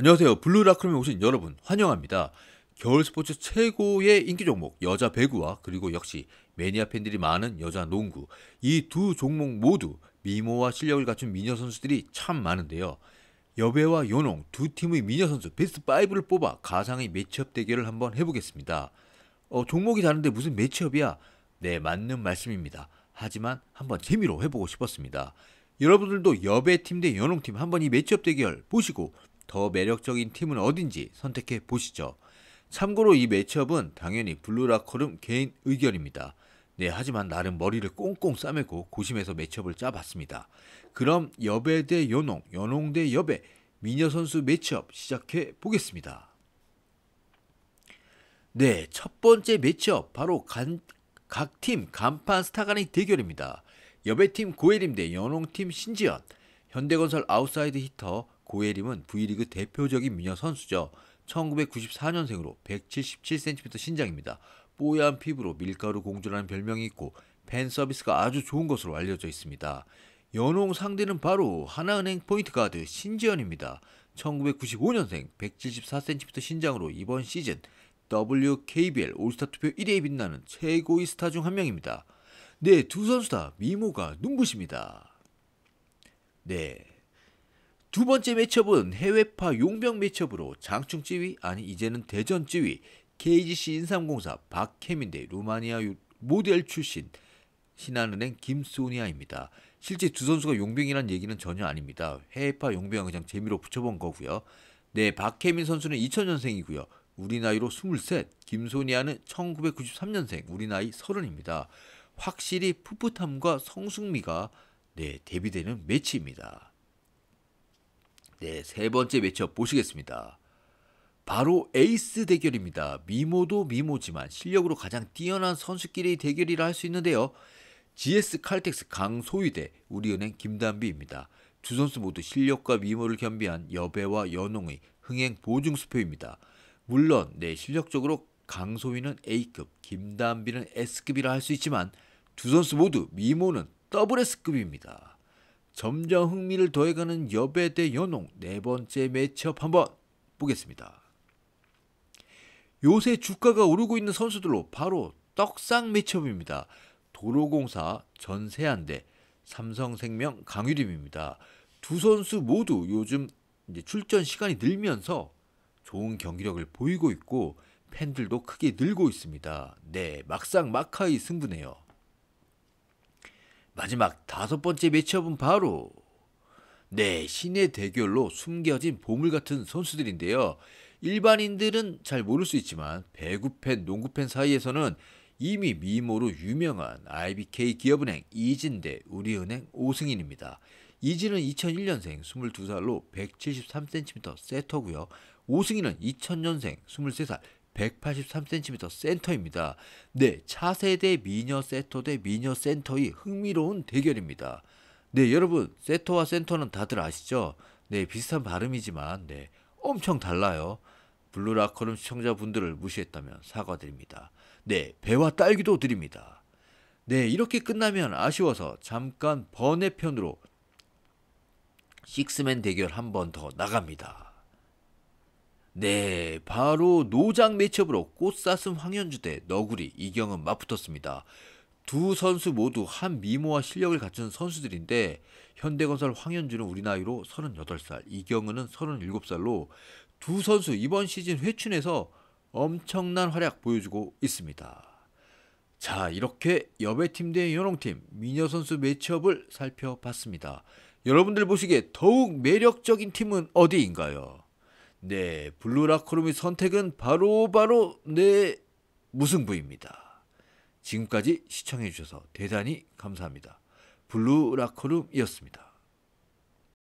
안녕하세요. 블루라크롬에 오신 여러분 환영합니다. 겨울 스포츠 최고의 인기 종목 여자 배구와 그리고 역시 매니아 팬들이 많은 여자 농구 이 두 종목 모두 미모와 실력을 갖춘 미녀 선수들이 참 많은데요. 여배와 요농 두 팀의 미녀 선수 베스트 5를 뽑아 가상의 매치업 대결을 한번 해보겠습니다. 어, 종목이 다른데 무슨 매치업이야? 네 맞는 말씀입니다. 하지만 한번 재미로 해보고 싶었습니다. 여러분들도 여배팀 대 연홍팀 한번 이 매치업 대결 보시고 더 매력적인 팀은 어딘지 선택해 보시죠. 참고로 이 매치업은 당연히 블루라커룸 개인 의견입니다. 네, 하지만 나름 머리를 꽁꽁 싸매고 고심해서 매치업을 짜봤습니다. 그럼 여배 대 연홍, 연홍 대 여배, 미녀 선수 매치업 시작해 보겠습니다. 네, 첫 번째 매치업 바로 각 팀 간판 스타 간의 대결입니다. 여배팀 고혜림 대 연홍팀 신지연, 현대건설 아웃사이드 히터, 고예림은 V리그 대표적인 미녀 선수죠. 1994년생으로 177cm 신장입니다. 뽀얀 피부로 밀가루 공주라는 별명이 있고 팬 서비스가 아주 좋은 것으로 알려져 있습니다. 연홍 상대는 바로 하나은행 포인트 가드 신지연입니다. 1995년생 174cm 신장으로 이번 시즌 WKBL 올스타 투표 1위에 빛나는 최고의 스타 중 한 명입니다. 네, 두 선수 다 미모가 눈부십니다. 네, 두 번째 매첩은 해외파 용병 매첩으로 장충 지위 아니 이제는 대전 지위 KGC 인삼공사 박혜민 대 루마니아 모델 출신 신한은행 김소니아입니다. 실제 두 선수가 용병이란 얘기는 전혀 아닙니다. 해외파 용병 그냥 재미로 붙여본 거고요. 네, 박혜민 선수는 2000년생이고요. 우리 나이로 23, 김소니아는 1993년생, 우리 나이 30입니다. 확실히 풋풋함과 성숙미가 네, 대비되는 매치입니다. 네, 세 번째 매치업 보시겠습니다. 바로 에이스 대결입니다. 미모도 미모지만 실력으로 가장 뛰어난 선수끼리 대결이라 할 수 있는데요. GS 칼텍스 강소희 대 우리은행 김단비입니다. 두 선수 모두 실력과 미모를 겸비한 여배와 연홍의 흥행 보증 수표입니다. 물론 네 실력적으로 강소희는 A급, 김단비는 S급이라 할 수 있지만 두 선수 모두 미모는 더블 S급입니다. 점점 흥미를 더해가는 여배 대 연홍 네 번째 매치업 한번 보겠습니다. 요새 주가가 오르고 있는 선수들로 바로 떡상 매치업입니다. 도로공사 전세한 대 삼성생명 강유림입니다. 두 선수 모두 요즘 출전 시간이 늘면서 좋은 경기력을 보이고 있고 팬들도 크게 늘고 있습니다. 네, 막상 막하이 승부네요. 마지막 다섯 번째 매치업은 바로 네, 신의 대결로 숨겨진 보물 같은 선수들인데요. 일반인들은 잘 모를 수 있지만 배구팬, 농구팬 사이에서는 이미 미모로 유명한 IBK 기업은행 이진대 우리은행 오승인입니다. 이진은 2001년생 22살로 173cm 세터고요. 오승인은 2000년생 23살 183cm 센터입니다. 네, 차세대 미녀 세터 대 미녀 센터의 흥미로운 대결입니다. 네, 여러분 세터와 센터는 다들 아시죠? 네, 비슷한 발음이지만 네, 엄청 달라요. 블루라커룸 시청자분들을 무시했다면 사과드립니다. 네, 배와 딸기도 드립니다. 네, 이렇게 끝나면 아쉬워서 잠깐 번외편으로 식스맨 대결 한 번 더 나갑니다. 네, 바로 노장 매치업으로 꽃사슴 황현주 대 너구리 이경은 맞붙었습니다. 두 선수 모두 한 미모와 실력을 갖춘 선수들인데 현대건설 황현주는 우리 나이로 38살, 이경은은 37살로 두 선수 이번 시즌 회춘에서 엄청난 활약 보여주고 있습니다. 자, 이렇게 여배팀 대 연홍팀 미녀 선수 매치업을 살펴봤습니다. 여러분들 보시기에 더욱 매력적인 팀은 어디인가요? 네, 블루라크롬의 선택은 바로바로 바로 내 무승부입니다. 지금까지 시청해주셔서 대단히 감사합니다. 블루라크룸이었습니다.